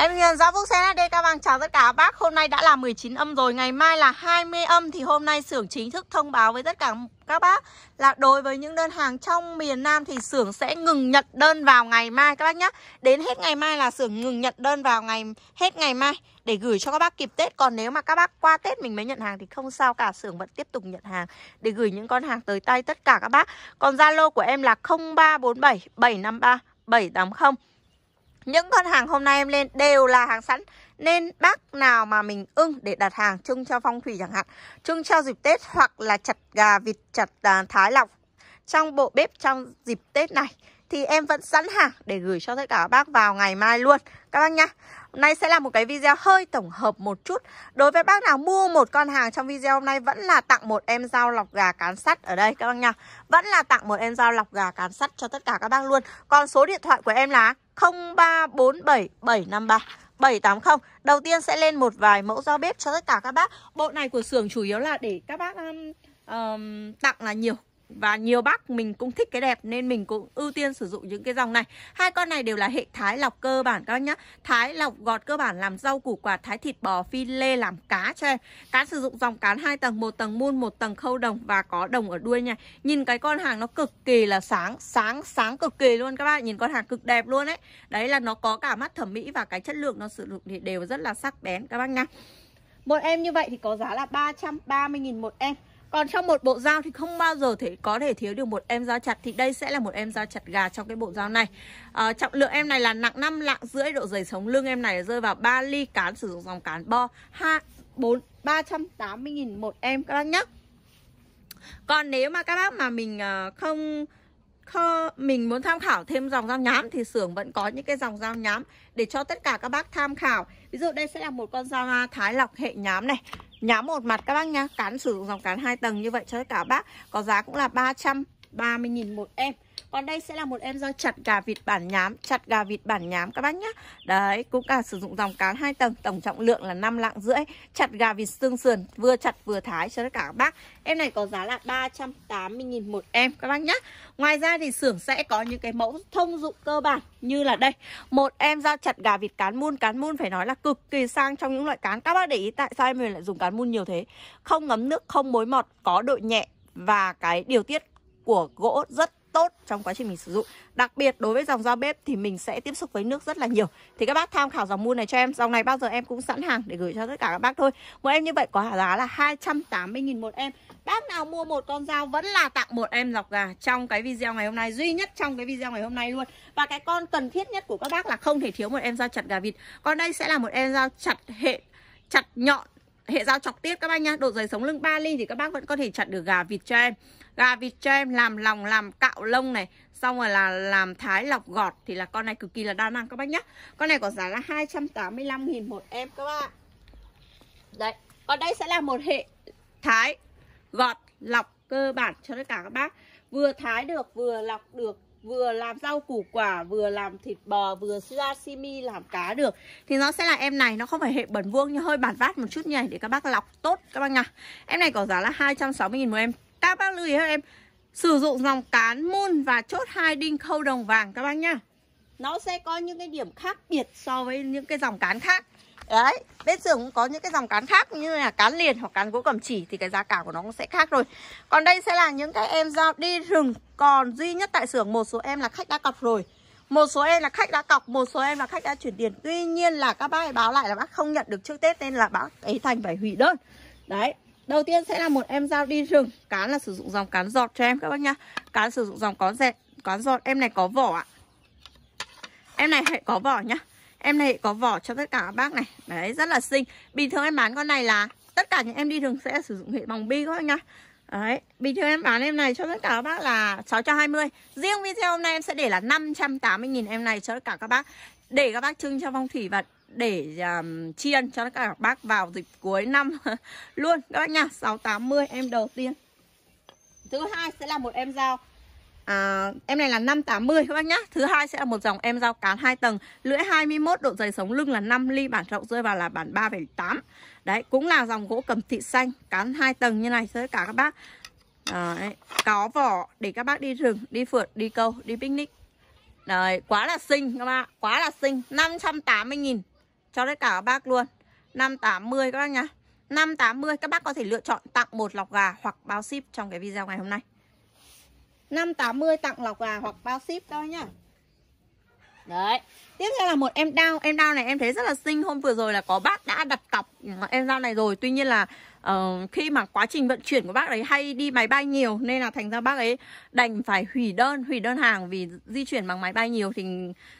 Em Hiền Giáo dạ Phúc Sen HD các bạn chào tất cả các bác Hôm nay đã là 19 âm rồi Ngày mai là 20 âm Thì hôm nay xưởng chính thức thông báo với tất cả các bác Là đối với những đơn hàng trong miền Nam Thì xưởng sẽ ngừng nhận đơn vào ngày mai các bác nhé Đến hết ngày mai là xưởng ngừng nhận đơn vào ngày hết ngày mai Để gửi cho các bác kịp Tết Còn nếu mà các bác qua Tết mình mới nhận hàng Thì không sao cả xưởng vẫn tiếp tục nhận hàng Để gửi những con hàng tới tay tất cả các bác Còn Zalo của em là 0347 753 780 những con hàng hôm nay em lên đều là hàng sẵn Nên bác nào mà mình ưng để đặt hàng trưng cho phong thủy chẳng hạn Trưng cho dịp Tết hoặc là chặt gà vịt chặt à, thái lọc Trong bộ bếp trong dịp Tết này thì em vẫn sẵn hàng để gửi cho tất cả các bác vào ngày mai luôn các bác nhá. Hôm nay sẽ là một cái video hơi tổng hợp một chút. Đối với bác nào mua một con hàng trong video hôm nay vẫn là tặng một em dao lọc gà cán sắt ở đây các bác nhá. Vẫn là tặng một em dao lọc gà cán sắt cho tất cả các bác luôn. Còn số điện thoại của em là 0347753780 Đầu tiên sẽ lên một vài mẫu dao bếp cho tất cả các bác Bộ này của xưởng chủ yếu là để các bác um, um, tặng là nhiều và nhiều bác mình cũng thích cái đẹp nên mình cũng ưu tiên sử dụng những cái dòng này hai con này đều là hệ thái lọc cơ bản các bác nhá thái lọc gọt cơ bản làm rau củ quả thái thịt bò phi lê làm cá cho em cá sử dụng dòng cán hai tầng một tầng muôn một tầng khâu đồng và có đồng ở đuôi nha nhìn cái con hàng nó cực kỳ là sáng sáng sáng cực kỳ luôn các bạn nhìn con hàng cực đẹp luôn đấy đấy là nó có cả mắt thẩm mỹ và cái chất lượng nó sử dụng thì đều rất là sắc bén các bác nha một em như vậy thì có giá là 330.000 một em còn trong một bộ dao thì không bao giờ thể có thể thiếu được một em dao chặt Thì đây sẽ là một em dao chặt gà trong cái bộ dao này à, Trọng lượng em này là nặng 5 lạng rưỡi Độ dày sống lưng em này rơi vào 3 ly cán sử dụng dòng cán bo 2, 4, 380.000 một em các bác nhé Còn nếu mà các bác mà mình ờ, không Khơ, mình muốn tham khảo thêm dòng dao nhám thì xưởng vẫn có những cái dòng dao nhám để cho tất cả các bác tham khảo. Ví dụ đây sẽ là một con dao Thái lọc hệ nhám này. Nhóm một mặt các bác nhá Cán sử dụng dòng cán hai tầng như vậy cho tất cả bác Có giá cũng là 330.000 một em còn đây sẽ là một em dao chặt gà vịt bản nhám Chặt gà vịt bản nhám các bác nhá Đấy cũng cả sử dụng dòng cán hai tầng Tổng trọng lượng là 5 lạng rưỡi Chặt gà vịt xương sườn vừa chặt vừa thái cho tất cả các bác Em này có giá là 380.000 một em các bác nhá Ngoài ra thì xưởng sẽ có những cái mẫu thông dụng cơ bản như là đây Một em dao chặt gà vịt cán muôn Cán muôn phải nói là cực kỳ sang trong những loại cán Các bác để ý tại sao em mình lại dùng cán muôn nhiều thế Không ngấm nước, không mối mọt, có độ nhẹ và cái điều tiết của gỗ rất tốt trong quá trình mình sử dụng Đặc biệt đối với dòng dao bếp thì mình sẽ tiếp xúc với nước rất là nhiều Thì các bác tham khảo dòng mua này cho em Dòng này bao giờ em cũng sẵn hàng để gửi cho tất cả các bác thôi Một em như vậy có giá là 280.000 một em Bác nào mua một con dao vẫn là tặng một em dọc gà trong cái video ngày hôm nay Duy nhất trong cái video ngày hôm nay luôn Và cái con cần thiết nhất của các bác là không thể thiếu một em dao chặt gà vịt Còn đây sẽ là một em dao chặt hệ chặt nhọn hệ dao chọc tiếp các bác nhá độ dày sống lưng 3 ly thì các bác vẫn có thể chặt được gà vịt cho em gà vịt cho em làm lòng làm cạo lông này xong rồi là làm thái lọc gọt thì là con này cực kỳ là đa năng các bác nhá con này có giá là 285.000 một em các bạn đấy còn đây sẽ là một hệ thái gọt lọc cơ bản cho tất cả các bác vừa thái được vừa lọc được vừa làm rau củ quả vừa làm thịt bò vừa sashimi làm cá được thì nó sẽ là em này nó không phải hệ bẩn vuông nhưng hơi bản vát một chút nhỉ để các bác lọc tốt các bác nhá em này có giá là 260.000 một em các bác lưu ý các em sử dụng dòng cán mun và chốt hai đinh khâu đồng vàng các bác nhá nó sẽ có những cái điểm khác biệt so với những cái dòng cán khác Đấy, bên sườn cũng có những cái dòng cán khác như là cán liền hoặc cán gỗ cầm chỉ thì cái giá cả của nó cũng sẽ khác rồi. Còn đây sẽ là những cái em dao đi rừng còn duy nhất tại xưởng một số em là khách đã cọc rồi. Một số em là khách đã cọc, một số em là khách đã chuyển tiền. Tuy nhiên là các bác ấy báo lại là bác không nhận được trước Tết nên là bác ấy thành phải hủy đơn. Đấy, Đầu tiên sẽ là một em dao đi rừng Cán là sử dụng dòng cán giọt cho em các bác nhá Cán sử dụng dòng có dẹt Cán giọt em này có vỏ ạ Em này hệ có vỏ nhá Em này có vỏ cho tất cả các bác này Đấy rất là xinh Bình thường em bán con này là Tất cả những em đi thường sẽ sử dụng hệ bằng bi các bác nhá Đấy, bình thường em bán em này cho tất cả các bác là 620 Riêng video hôm nay em sẽ để là 580.000 em này cho tất cả các bác Để các bác trưng cho phong thủy và để um, chiên cho tất cả các bác vào dịp cuối năm luôn Các bác nha, 680 em đầu tiên Thứ hai sẽ là một em dao à, Em này là 580 các bác nhá Thứ hai sẽ là một dòng em dao cán 2 tầng Lưỡi 21 độ dày sống lưng là 5 ly Bản rộng rơi vào là bản 3,8 Đấy cũng là dòng gỗ cầm thị xanh Cán 2 tầng như này tới cả các bác Đấy, có vỏ để các bác đi rừng, đi phượt, đi câu, đi picnic Đấy, quá là xinh các bác, quá là xinh 580 nghìn cho tất cả các bác luôn 580 các bác nhá 580 các bác có thể lựa chọn tặng một lọc gà hoặc bao ship trong cái video ngày hôm nay 580 tặng lọc gà hoặc bao ship thôi nhá. Đấy. Tiếp theo là một em đao, em đao này em thấy rất là xinh. Hôm vừa rồi là có bác đã đặt cọc ừ, em đao này rồi. Tuy nhiên là Ờ, khi mà quá trình vận chuyển của bác ấy hay đi máy bay nhiều nên là thành ra bác ấy đành phải hủy đơn hủy đơn hàng vì di chuyển bằng máy bay nhiều thì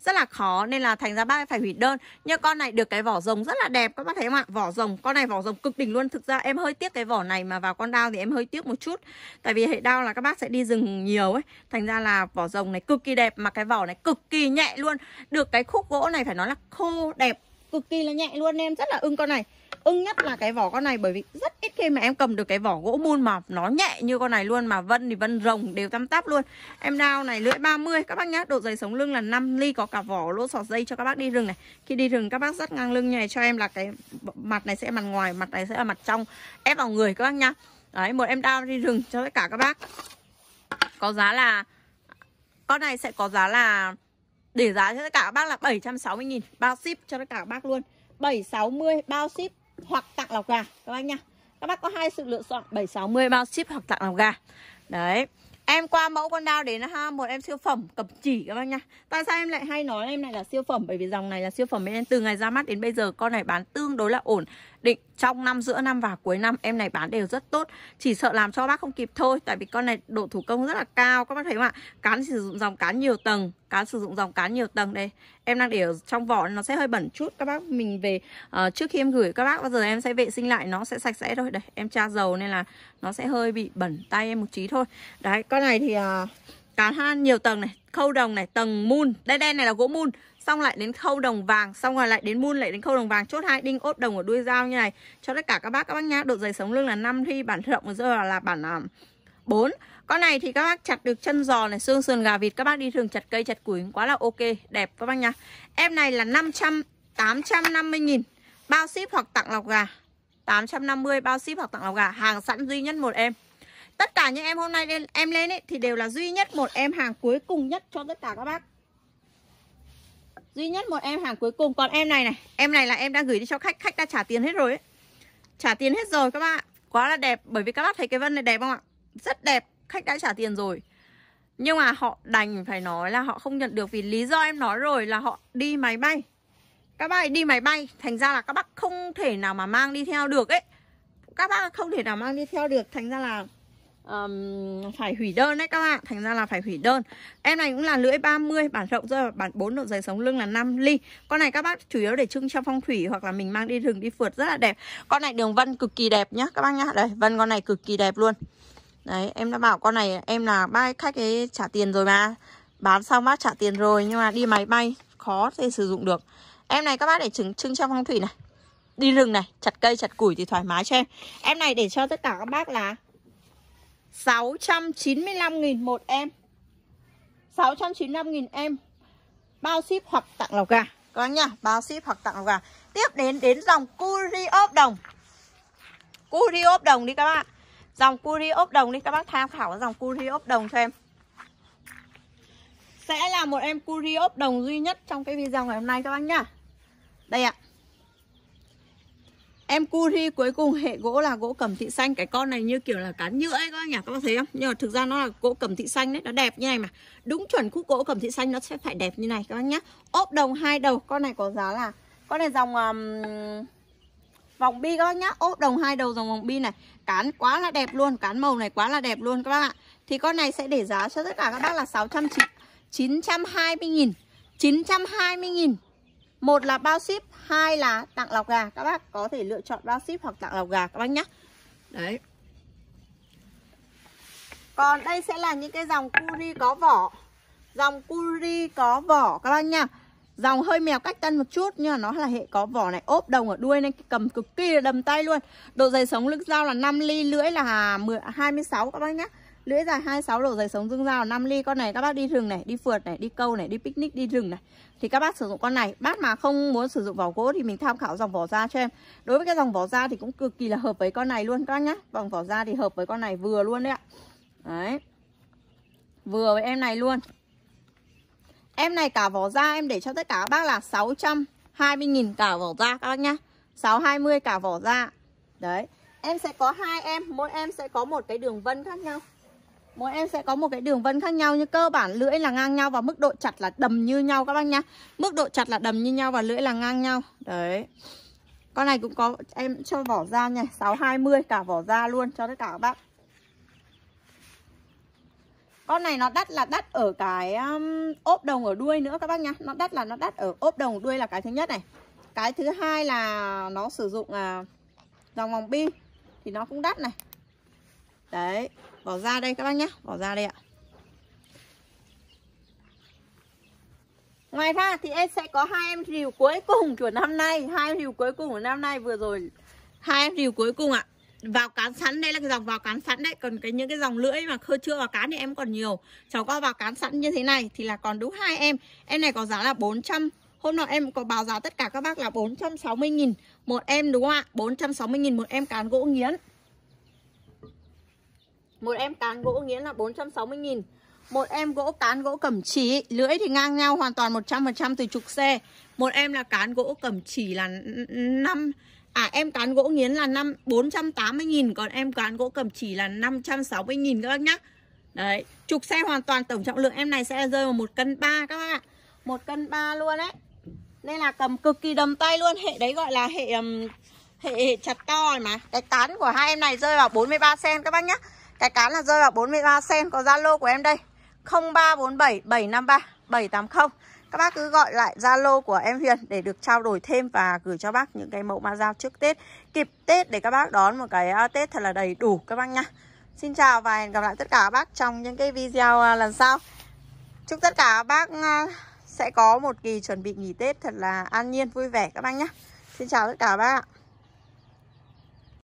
rất là khó nên là thành ra bác ấy phải hủy đơn nhưng con này được cái vỏ rồng rất là đẹp các bác thấy không ạ vỏ rồng con này vỏ rồng cực đỉnh luôn thực ra em hơi tiếc cái vỏ này mà vào con đao thì em hơi tiếc một chút tại vì hệ đao là các bác sẽ đi rừng nhiều ấy thành ra là vỏ rồng này cực kỳ đẹp mà cái vỏ này cực kỳ nhẹ luôn được cái khúc gỗ này phải nói là khô đẹp cực kỳ là nhẹ luôn em rất là ưng con này ưng nhất là cái vỏ con này bởi vì rất ít khi mà em cầm được cái vỏ gỗ mun mà nó nhẹ như con này luôn mà vân thì vân rồng đều tăm tắp luôn em đao này lưỡi 30 các bác nhá độ dày sống lưng là 5 ly có cả vỏ lỗ sọt dây cho các bác đi rừng này khi đi rừng các bác dắt ngang lưng như này cho em là cái mặt này sẽ mặt ngoài mặt này sẽ là mặt trong ép vào người các bác nhá đấy một em đao đi rừng cho tất cả các bác có giá là con này sẽ có giá là để giá cho tất cả các bác là 760 000 bao ship cho tất cả các bác luôn 760 bao ship hoặc tặng lọc gà các bác nha Các bác có hai sự lựa chọn 760 bao ship hoặc tặng lọc gà. Đấy. Em qua mẫu con dao đến ha, một em siêu phẩm cập chỉ các bác nha Tại sao em lại hay nói em này là siêu phẩm bởi vì dòng này là siêu phẩm nên từ ngày ra mắt đến bây giờ con này bán tương đối là ổn định trong năm giữa năm và cuối năm em này bán đều rất tốt chỉ sợ làm cho bác không kịp thôi tại vì con này độ thủ công rất là cao các bác thấy không ạ cán sử dụng dòng cán nhiều tầng cán sử dụng dòng cán nhiều tầng đây em đang để ở trong vỏ nó sẽ hơi bẩn chút các bác mình về uh, trước khi em gửi các bác bao giờ em sẽ vệ sinh lại nó sẽ sạch sẽ thôi đây em tra dầu nên là nó sẽ hơi bị bẩn tay em một tí thôi đấy con này thì uh, cán han nhiều tầng này khâu đồng này tầng mun đây đen này là gỗ mun xong lại đến khâu đồng vàng xong rồi lại đến mun lại đến khâu đồng vàng chốt hai đinh ốp đồng ở đuôi dao như này cho tất cả các bác các bác nhá độ dày sống lưng là 5 thi bản rộng giờ là, là bản um, à, 4 con này thì các bác chặt được chân giò này xương sườn gà vịt các bác đi thường chặt cây chặt củi quá là ok đẹp các bác nhá em này là 500 850 nghìn bao ship hoặc tặng lọc gà 850 bao ship hoặc tặng lọc gà hàng sẵn duy nhất một em tất cả những em hôm nay lên, em lên ấy, thì đều là duy nhất một em hàng cuối cùng nhất cho tất cả các bác duy nhất một em hàng cuối cùng còn em này này em này là em đã gửi đi cho khách khách đã trả tiền hết rồi ấy. trả tiền hết rồi các bạn quá là đẹp bởi vì các bác thấy cái vân này đẹp không ạ rất đẹp khách đã trả tiền rồi nhưng mà họ đành phải nói là họ không nhận được vì lý do em nói rồi là họ đi máy bay các bác ấy đi máy bay thành ra là các bác không thể nào mà mang đi theo được ấy các bác không thể nào mang đi theo được thành ra là um, phải hủy đơn đấy các bạn Thành ra là phải hủy đơn Em này cũng là lưỡi 30 Bản rộng rơi bản 4 độ dày sống lưng là 5 ly Con này các bác chủ yếu để trưng cho phong thủy Hoặc là mình mang đi rừng đi phượt rất là đẹp Con này đường vân cực kỳ đẹp nhá các bác nhá Đây vân con này cực kỳ đẹp luôn Đấy em đã bảo con này em là bác khách ấy trả tiền rồi mà Bán xong bác trả tiền rồi Nhưng mà đi máy bay khó thì sử dụng được Em này các bác để trưng, trưng cho phong thủy này Đi rừng này, chặt cây, chặt củi thì thoải mái cho em Em này để cho tất cả các bác là 695.000 một em 695.000 em Bao ship hoặc tặng lọc gà Các anh nha, bao ship hoặc tặng lọc gà Tiếp đến đến dòng Curi ốp đồng Curi ốp đồng đi các bạn Dòng Curi ốp đồng đi các bác tham khảo dòng Curi ốp đồng cho em Sẽ là một em Curi ốp đồng duy nhất trong cái video ngày hôm nay các bác nhá Đây ạ Em Curi cuối cùng hệ gỗ là gỗ cẩm thị xanh Cái con này như kiểu là cán nhựa ấy các bác nhỉ Các bác thấy không? Nhưng mà thực ra nó là gỗ cẩm thị xanh đấy Nó đẹp như này mà Đúng chuẩn khúc gỗ cẩm thị xanh nó sẽ phải đẹp như này các bác nhá Ốp đồng hai đầu Con này có giá là Con này dòng um, vòng bi các bác nhá Ốp đồng hai đầu dòng vòng bi này Cán quá là đẹp luôn Cán màu này quá là đẹp luôn các bác ạ Thì con này sẽ để giá cho tất cả các bác là sáu trăm 690 920 nghìn mươi nghìn một là bao ship hai là tặng lọc gà các bác có thể lựa chọn bao ship hoặc tặng lọc gà các bác nhé đấy còn đây sẽ là những cái dòng curi có vỏ dòng curi có vỏ các bác nha dòng hơi mèo cách tân một chút nhưng mà nó là hệ có vỏ này ốp đồng ở đuôi nên cầm cực kỳ là đầm tay luôn độ dày sống lưng dao là 5 ly lưỡi là 10, 26 các bác nhé Lưỡi dài 26 độ dày sống dương dao 5 ly Con này các bác đi rừng này, đi phượt này, đi câu này, đi picnic, đi rừng này Thì các bác sử dụng con này Bác mà không muốn sử dụng vỏ gỗ thì mình tham khảo dòng vỏ da cho em Đối với cái dòng vỏ da thì cũng cực kỳ là hợp với con này luôn các nhá Dòng vỏ da thì hợp với con này vừa luôn đấy ạ Đấy Vừa với em này luôn Em này cả vỏ da em để cho tất cả các bác là 620.000 cả vỏ da các bác nhá 620 cả vỏ da Đấy Em sẽ có hai em Mỗi em sẽ có một cái đường vân khác nhau mỗi em sẽ có một cái đường vân khác nhau như cơ bản lưỡi là ngang nhau và mức độ chặt là đầm như nhau các bác nhá mức độ chặt là đầm như nhau và lưỡi là ngang nhau đấy con này cũng có em cho vỏ da nha 620 cả vỏ da luôn cho tất cả các bác con này nó đắt là đắt ở cái um, ốp đồng ở đuôi nữa các bác nhá nó đắt là nó đắt ở ốp đồng đuôi là cái thứ nhất này cái thứ hai là nó sử dụng à, dòng vòng pin thì nó cũng đắt này đấy bỏ ra đây các bác nhé bỏ ra đây ạ Ngoài ra thì em sẽ có hai em rìu cuối cùng của năm nay, hai em rìu cuối cùng của năm nay vừa rồi hai em rìu cuối cùng ạ. Vào cán sẵn đây là cái dòng vào cán sẵn đấy, còn cái những cái dòng lưỡi mà khơi chưa vào cán thì em còn nhiều. Cháu có vào cán sẵn như thế này thì là còn đúng hai em. Em này có giá là 400 Hôm nọ em có báo giá tất cả các bác là 460 000 một em đúng không ạ? 460 000 một em cán gỗ nghiến. Một em cán gỗ nghĩa là 460 nghìn Một em gỗ cán gỗ cẩm chỉ Lưỡi thì ngang nhau hoàn toàn 100% từ trục xe Một em là cán gỗ cẩm chỉ là 5 À em cán gỗ nghiến là 5 480 nghìn Còn em cán gỗ cẩm chỉ là 560 nghìn các bác nhá Đấy Trục xe hoàn toàn tổng trọng lượng em này sẽ rơi vào 1 cân 3 các bác ạ 1 cân 3 luôn đấy Nên là cầm cực kỳ đầm tay luôn Hệ đấy gọi là hệ hệ, hệ chặt to mà Cái cán của hai em này rơi vào 43 cm các bác nhá cái cán là rơi vào 43 cm Có Zalo của em đây 0347 753 780 Các bác cứ gọi lại Zalo của em Huyền Để được trao đổi thêm và gửi cho bác Những cái mẫu ma dao trước Tết Kịp Tết để các bác đón một cái à, Tết thật là đầy đủ các bác nha Xin chào và hẹn gặp lại tất cả các bác Trong những cái video à, lần sau Chúc tất cả các bác à, sẽ có một kỳ chuẩn bị nghỉ Tết thật là an nhiên vui vẻ các bác nhé. Xin chào tất cả các bác ạ.